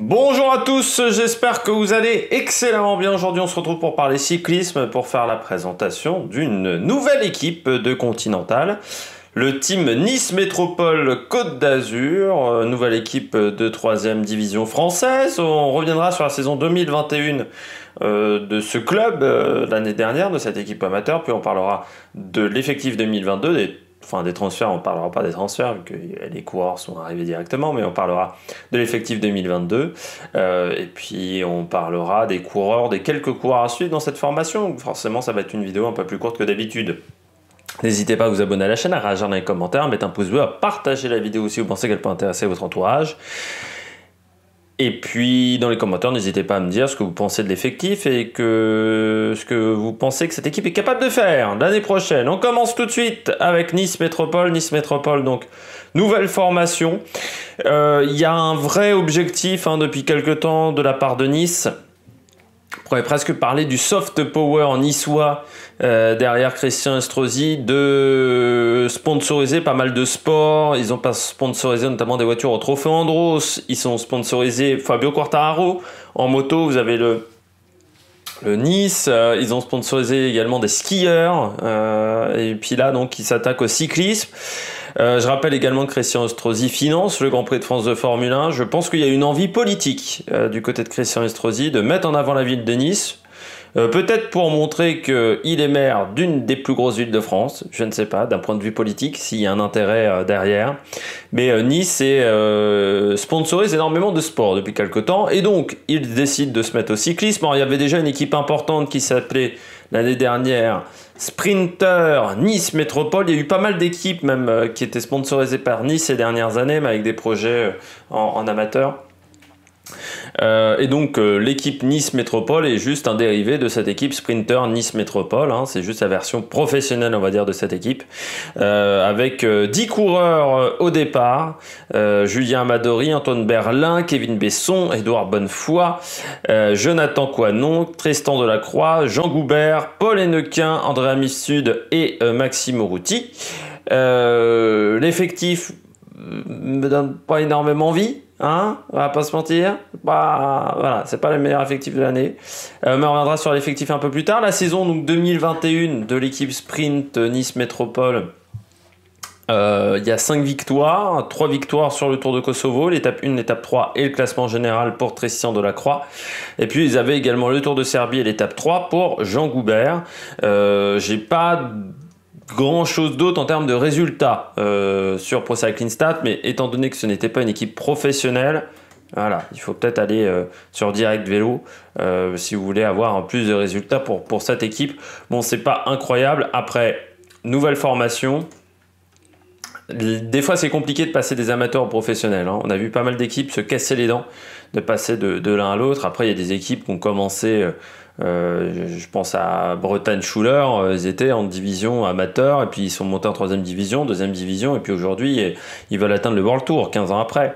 Bonjour à tous, j'espère que vous allez excellemment bien. Aujourd'hui, on se retrouve pour parler cyclisme, pour faire la présentation d'une nouvelle équipe de Continental. Le team Nice Métropole Côte d'Azur, euh, nouvelle équipe de troisième division française. On reviendra sur la saison 2021 euh, de ce club euh, l'année dernière, de cette équipe amateur, puis on parlera de l'effectif 2022, des enfin des transferts, on parlera pas des transferts, vu que les coureurs sont arrivés directement, mais on parlera de l'effectif 2022, euh, et puis on parlera des coureurs, des quelques coureurs à suivre dans cette formation. Forcément, ça va être une vidéo un peu plus courte que d'habitude. N'hésitez pas à vous abonner à la chaîne, à réagir dans les commentaires, à mettre un pouce bleu, à partager la vidéo si vous pensez qu'elle peut intéresser votre entourage. Et puis dans les commentaires, n'hésitez pas à me dire ce que vous pensez de l'effectif et que ce que vous pensez que cette équipe est capable de faire l'année prochaine. On commence tout de suite avec Nice Métropole. Nice Métropole, donc nouvelle formation. Euh, il y a un vrai objectif hein, depuis quelque temps de la part de Nice on pourrait presque parler du soft power niçois euh, derrière Christian Estrosi, de sponsoriser pas mal de sports. Ils ont pas sponsorisé notamment des voitures au Trophée Andros. Ils ont sponsorisé Fabio Quartararo en moto. Vous avez le le Nice, euh, ils ont sponsorisé également des skieurs, euh, et puis là donc ils s'attaquent au cyclisme. Euh, je rappelle également que Christian Estrosi finance le Grand Prix de France de Formule 1. Je pense qu'il y a une envie politique euh, du côté de Christian Estrosi de mettre en avant la ville de Nice. Euh, peut-être pour montrer qu'il est maire d'une des plus grosses villes de France, je ne sais pas, d'un point de vue politique, s'il y a un intérêt derrière. Mais Nice est, sponsorise énormément de sport depuis quelque temps, et donc il décide de se mettre au cyclisme. il y avait déjà une équipe importante qui s'appelait l'année dernière. Sprinter, Nice Métropole, il y a eu pas mal d'équipes même euh, qui étaient sponsorisées par Nice ces dernières années, mais avec des projets euh, en, en amateur. Euh, et donc euh, l'équipe Nice Métropole est juste un dérivé de cette équipe Sprinter Nice Métropole. Hein. c'est juste la version professionnelle, on va dire, de cette équipe. Euh, avec 10 coureurs au départ. Julien Amadori, Antoine Berlin, Kevin Besson, Édouard Bonnefoy, Jonathan Coinon, Tristan Delacroix, Jean Goubert, Paul Hennequin, André Amissud et Maxime Routi. L'effectif me donne pas énormément envie, hein, on va pas se mentir voilà, c'est pas le meilleur effectif de l'année. Euh, mais on reviendra sur l'effectif un peu plus tard. La saison 2021 de l'équipe Sprint Nice Métropole. Euh, il y a 5 victoires, 3 victoires sur le Tour de Kosovo, l'étape 1, l'étape 3 et le classement général pour Tristan Delacroix. Et puis ils avaient également le Tour de Serbie et l'étape 3 pour Jean Goubert. Euh, j'ai pas grand chose d'autre en termes de résultats sur Pro Cycling Stat, mais étant donné que ce n'était pas une équipe professionnelle, voilà, il faut peut-être aller euh, sur Direct Vélo euh, si vous voulez avoir plus de résultats pour, cette équipe. Bon, c'est pas incroyable. Après, nouvelle formation. Des fois, c'est compliqué de passer des amateurs aux professionnels. Hein. On a vu pas mal d'équipes se casser les dents de passer de, l'un à l'autre. Après, il y a des équipes qui ont commencé. Euh, euh, je pense à Bretagne Schuller, euh, ils étaient en division amateur et puis ils sont montés en troisième division, deuxième division et puis aujourd'hui ils veulent atteindre le World Tour 15 ans après.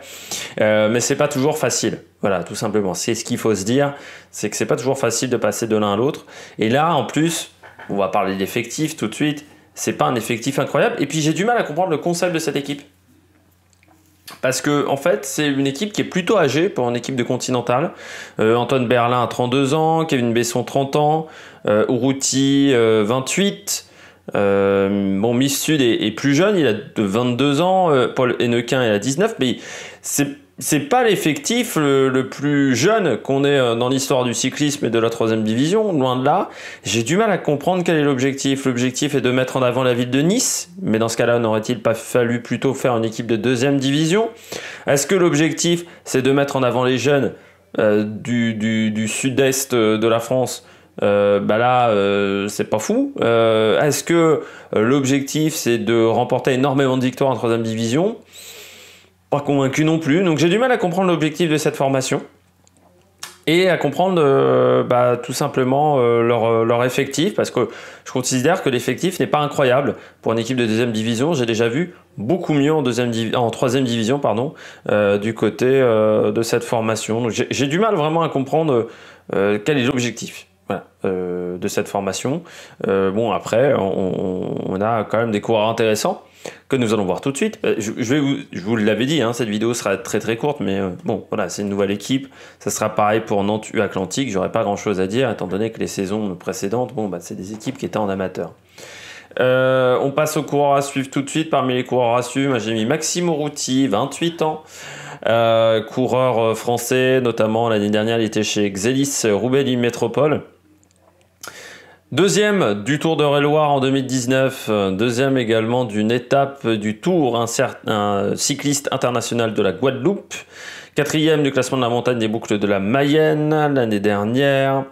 Euh, mais c'est pas toujours facile. Voilà, tout simplement. C'est ce qu'il faut se dire, c'est que c'est pas toujours facile de passer de l'un à l'autre. Et là, en plus, on va parler d'effectif tout de suite. C'est pas un effectif incroyable. Et puis j'ai du mal à comprendre le concept de cette équipe. Parce que en fait, c'est une équipe qui est plutôt âgée pour une équipe de Continental. Euh, Antoine Berlin a 32 ans, Kevin Besson 30 ans, euh, 28. Euh, euh, bon, Miss Sud est, plus jeune, il a de 22 ans, Paul Hennequin il a 19, mais c'est c'est pas l'effectif le, plus jeune qu'on ait euh, dans l'histoire du cyclisme et de la troisième division, loin de là. J'ai du mal à comprendre quel est l'objectif. L'objectif est de mettre en avant la ville de Nice, mais dans ce cas-là, n'aurait-il pas fallu plutôt faire une équipe de deuxième division Est-ce que l'objectif, c'est de mettre en avant les jeunes euh, du, sud-est euh, de la France bah là, c'est pas fou. Est-ce que l'objectif, c'est de remporter énormément de victoires en troisième division pas convaincu non plus. Donc j'ai du mal à comprendre l'objectif de cette formation et à comprendre euh, bah, tout simplement euh, euh, leur, effectif, parce que je considère que l'effectif n'est pas incroyable pour une équipe de deuxième division. J'ai déjà vu beaucoup mieux en, deuxième en troisième division pardon, du côté de cette formation. j'ai du mal vraiment à comprendre quel est l'objectif. Euh, de cette formation. Euh, bon, après, on, a quand même des coureurs intéressants que nous allons voir tout de suite. Euh, je, vous, je l'avais dit, hein, cette vidéo sera très très courte, mais bon, voilà, c'est une nouvelle équipe. Ça sera pareil pour Nantes U Atlantique. J'aurais pas grand chose à dire, étant donné que les saisons précédentes, bon, bah, c'est des équipes qui étaient en amateur. on passe aux coureurs à suivre tout de suite. Parmi les coureurs à suivre, j'ai mis Maxime Routy, 28 ans. coureur français, notamment l'année dernière, il était chez Xélis Roubaix Métropole. Deuxième du Tour de Réloir en 2019, euh, deuxième également d'une étape du Tour, un, cycliste international de la Guadeloupe, quatrième du classement de la montagne des boucles de la Mayenne l'année dernière,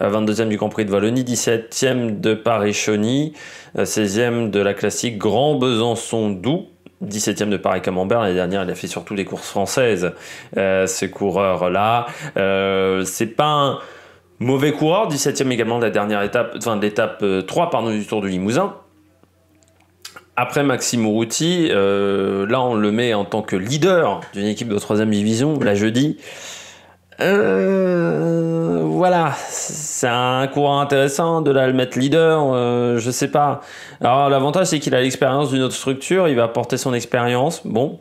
22e euh, du Grand Prix de Wallonie, 17e de Paris-Chauny, 16e euh, de la classique Grand besançon Doux, 17e de Paris-Camembert. L'année dernière, il a fait surtout des courses françaises, ce coureur-là. c'est pas un Mauvais coureur, 17 e également de la dernière étape, enfin l'étape 3 euh, pardon, du Tour du Limousin. Après Maxime Routy, euh, là on le met en tant que leader d'une équipe de 3ème division, là jeudi. Euh, voilà, c'est un coureur intéressant de le mettre leader, je je sais pas. Alors l'avantage c'est qu'il a l'expérience d'une autre structure, il va apporter son expérience. Bon,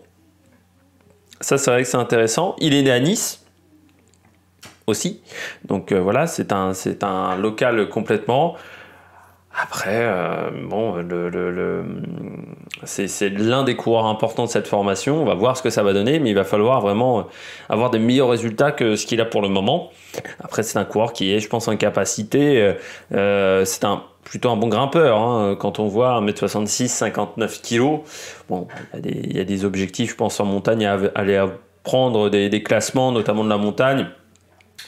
ça c'est vrai que c'est intéressant. Il est né à Nice, aussi. Donc euh, voilà, c'est un, c'est un local complètement. Après, euh, bon, le, c'est l'un des coureurs importants de cette formation. On va voir ce que ça va donner, mais il va falloir vraiment euh, avoir des meilleurs résultats que ce qu'il a pour le moment. Après, c'est un coureur qui est, je pense, en capacité. c'est un plutôt un bon grimpeur. Hein. Quand on voit 1m66, 59 kg, bon, il y, a des objectifs, je pense, en montagne à aller à prendre des, des classements, notamment de la montagne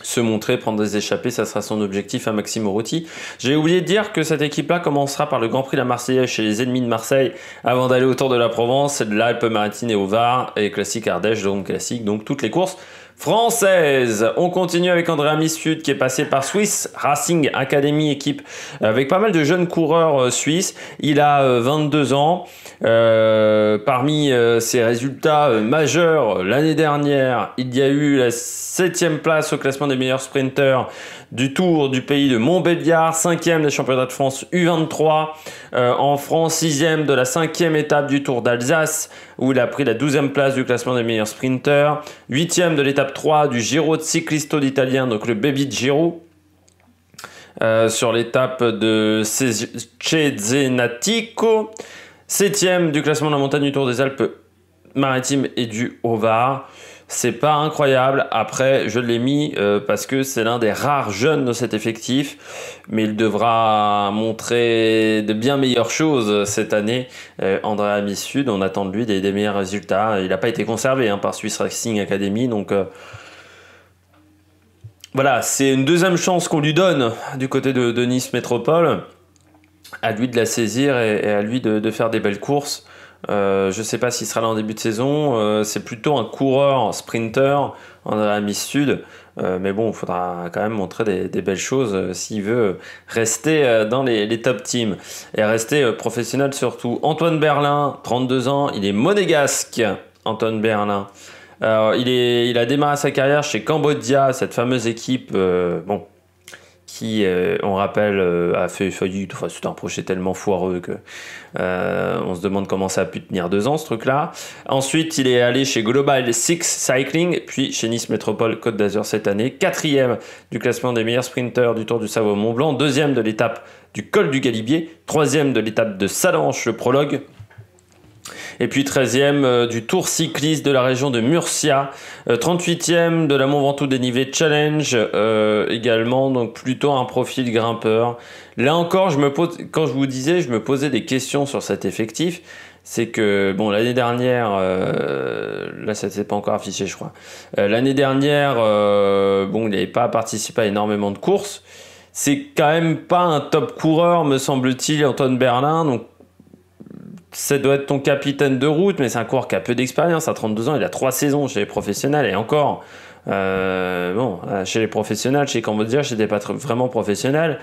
se montrer, prendre des échappées, ça sera son objectif à Maxime Rotti. J'ai oublié de dire que cette équipe-là commencera par le Grand Prix de la Marseillaise chez les ennemis de Marseille avant d'aller autour de la Provence, de l'Alpe-Maritime et au Var et classique Ardèche, donc classique, donc toutes les courses française. On continue avec Andrea Misfut qui est passé par Swiss Racing Academy équipe euh, avec pas mal de jeunes coureurs euh, suisses. Il a 22 euh, ans. parmi ses résultats majeurs l'année dernière, il y a eu la 7 place au classement des meilleurs sprinteurs du Tour du pays de Montbéliard, 5 des championnats de France U23, en France 6 de la 5 étape du Tour d'Alsace, où il a pris la 12e place du classement des meilleurs sprinteurs, 8e de l'étape 3 du Giro de Ciclisto d'Italien, donc le Baby Giro, euh, sur l'étape de Cesenatico, 7e du classement de la montagne du Tour des Alpes maritime et du OVAR C'est pas incroyable. Après, je l'ai mis euh, parce que c'est l'un des rares jeunes de cet effectif, mais il devra montrer de bien meilleures choses cette année. Euh, André Amissud, on attend de lui des, meilleurs résultats. Il n'a pas été conservé hein, par Swiss Racing Academy, donc. Euh, voilà, c'est une deuxième chance qu'on lui donne du côté de, Nice Métropole. À lui de la saisir et, à lui de, faire des belles courses. Euh, je ne sais pas s'il sera là en début de saison. Euh, c'est plutôt un coureur, un sprinter en Aramis Sud. Euh, mais bon, il faudra quand même montrer des, belles choses s'il veut rester dans les, top teams et rester professionnel surtout. Antoine Berlin, 32 ans, il est monégasque. Antoine Berlin. il, il a démarré sa carrière chez Cambodia, cette fameuse équipe. bon, qui, euh, on rappelle, euh, a fait faillite. Enfin, c'est un projet tellement foireux que euh, on se demande comment ça a pu tenir deux ans ce truc-là. Ensuite, il est allé chez Global Six Cycling, puis chez Nice Métropole Côte d'Azur cette année. Quatrième du classement des meilleurs sprinteurs du Tour du Savoie Mont Blanc. Deuxième de l'étape du col du Galibier. Troisième de l'étape de Salanche, le prologue. Et puis 13e euh, du Tour cycliste de la région de Murcia. 38e euh, de la Mont Ventoux dénivelé Challenge euh, également. Donc plutôt un profil grimpeur. Là encore, je me quand je vous disais, je me posais des questions sur cet effectif c'est que bon l'année dernière là ça s'est pas encore affiché je crois l'année dernière bon il n'avait pas participé à énormément de courses c'est quand même pas un top coureur me semble-t-il Antoine Berlin donc ça doit être ton capitaine de route, mais c'est un coureur qui a peu d'expérience. À 32 ans, il a trois saisons chez les professionnels et encore. Euh, bon, euh, chez les professionnels, chez je j'étais pas vraiment professionnel.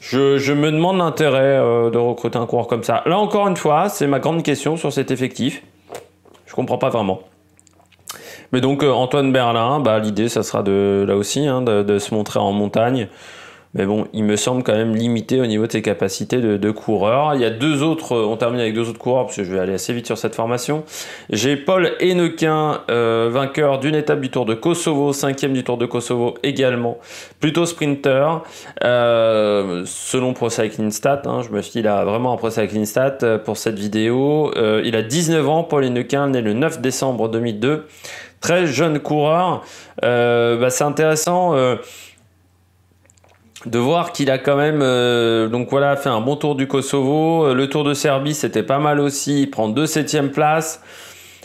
Je, me demande l'intérêt euh, de recruter un coureur comme ça. Là encore une fois, c'est ma grande question sur cet effectif. Je comprends pas vraiment. Mais donc Antoine Berlin, bah, l'idée, ça sera de là aussi hein, de, se montrer en montagne. Mais bon, il me semble quand même limité au niveau de ses capacités de, de coureur. Il y a deux autres, on termine avec deux autres coureurs, parce que je vais aller assez vite sur cette formation. J'ai Paul Hennequin, euh, vainqueur d'une étape du Tour de Kosovo, cinquième du Tour de Kosovo également, plutôt sprinter. Euh, selon Pro hein, je me suis il a vraiment un Pro euh, pour cette vidéo. Euh, il a 19 ans, Paul Hennequin, né le 9 décembre 2002. Très jeune coureur. Euh, bah, C'est intéressant euh, de voir qu'il a quand même euh, donc voilà fait un bon tour du Kosovo. Euh, le tour de Serbie c'était pas mal aussi. Il prend deux septièmes places.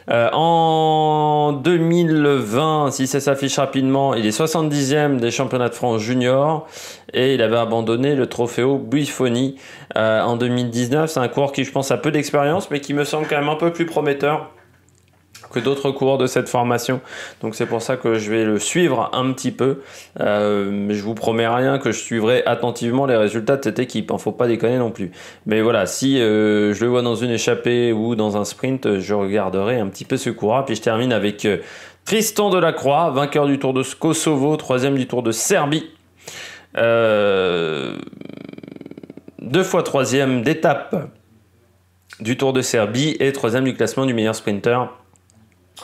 Euh, en 2020, si ça s'affiche rapidement, il est 70e des championnats de France junior et il avait abandonné le trofeo Buifoni en 2019. C'est un coureur qui, je pense, a peu d'expérience, mais qui me semble quand même un peu plus prometteur que d'autres cours de cette formation. Donc c'est pour ça que je vais le suivre un petit peu. Euh, mais je vous promets rien que je suivrai attentivement les résultats de cette équipe. Il hein. ne faut pas déconner non plus. Mais voilà, si euh, je le vois dans une échappée ou dans un sprint, je regarderai un petit peu ce coureur. Puis je termine avec euh, Tristan Delacroix, vainqueur du Tour de Kosovo, troisième du Tour de Serbie. deux fois troisième d'étape du Tour de Serbie et troisième du classement du meilleur sprinter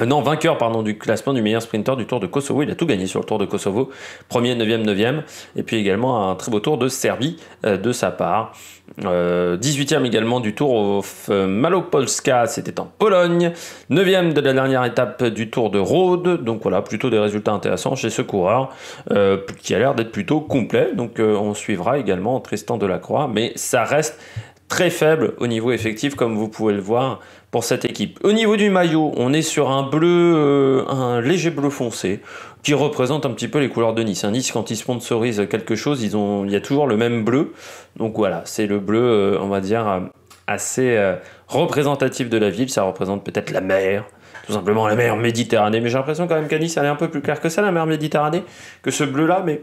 euh, non, vainqueur pardon, du classement du meilleur sprinter du Tour de Kosovo. Il a tout gagné sur le Tour de Kosovo. Premier, 9 neuvième. 9 Et puis également un très beau tour de Serbie euh, de sa part. 18e euh, également du Tour of Malopolska, c'était en Pologne. 9e de la dernière étape du Tour de Rhodes. Donc voilà, plutôt des résultats intéressants chez ce coureur qui a l'air d'être plutôt complet. Donc on suivra également Tristan Delacroix. Mais ça reste très faible au niveau effectif, comme vous pouvez le voir pour cette équipe. Au niveau du maillot, on est sur un bleu, euh, un léger bleu foncé, qui représente un petit peu les couleurs de Nice. Un nice, quand ils sponsorisent quelque chose, ils ont, il y a toujours le même bleu. Donc voilà, c'est le bleu, euh, on va dire, euh, assez représentatif de la ville. Ça représente peut-être la mer, tout simplement la mer Méditerranée. Mais j'ai l'impression quand même qu'à Nice, elle est un peu plus claire que ça, la mer Méditerranée, que ce bleu-là. Mais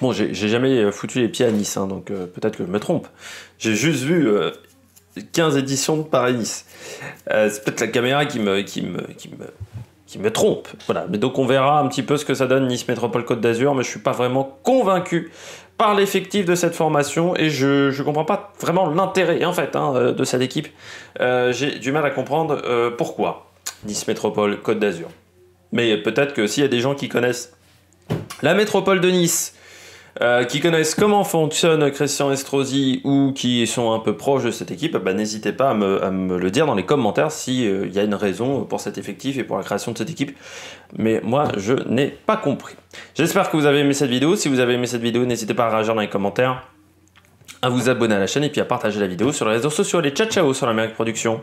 Bon, j'ai jamais euh, foutu les pieds à Nice, hein, donc euh, peut-être que je me trompe. J'ai juste vu 15 euh, éditions de Paris-Nice. c'est peut-être la caméra qui me, qui, me, trompe. Voilà, mais donc on verra un petit peu ce que ça donne Nice Métropole Côte d'Azur, mais je suis pas vraiment convaincu par l'effectif de cette formation et je ne comprends pas vraiment l'intérêt en fait hein, de cette équipe. j'ai du mal à comprendre pourquoi Nice Métropole Côte d'Azur. Mais peut-être que s'il y a des gens qui connaissent la métropole de Nice, euh, qui connaissent comment fonctionne Christian Estrosi ou qui sont un peu proches de cette équipe, bah, n'hésitez pas à me, le dire dans les commentaires s'il euh, y a une raison pour cet effectif et pour la création de cette équipe. Mais moi, je n'ai pas compris. J'espère que vous avez aimé cette vidéo. Si vous avez aimé cette vidéo, n'hésitez pas à réagir dans les commentaires, à vous abonner à la chaîne et puis à partager la vidéo sur les réseaux sociaux. Allez, ciao ciao sur la Production.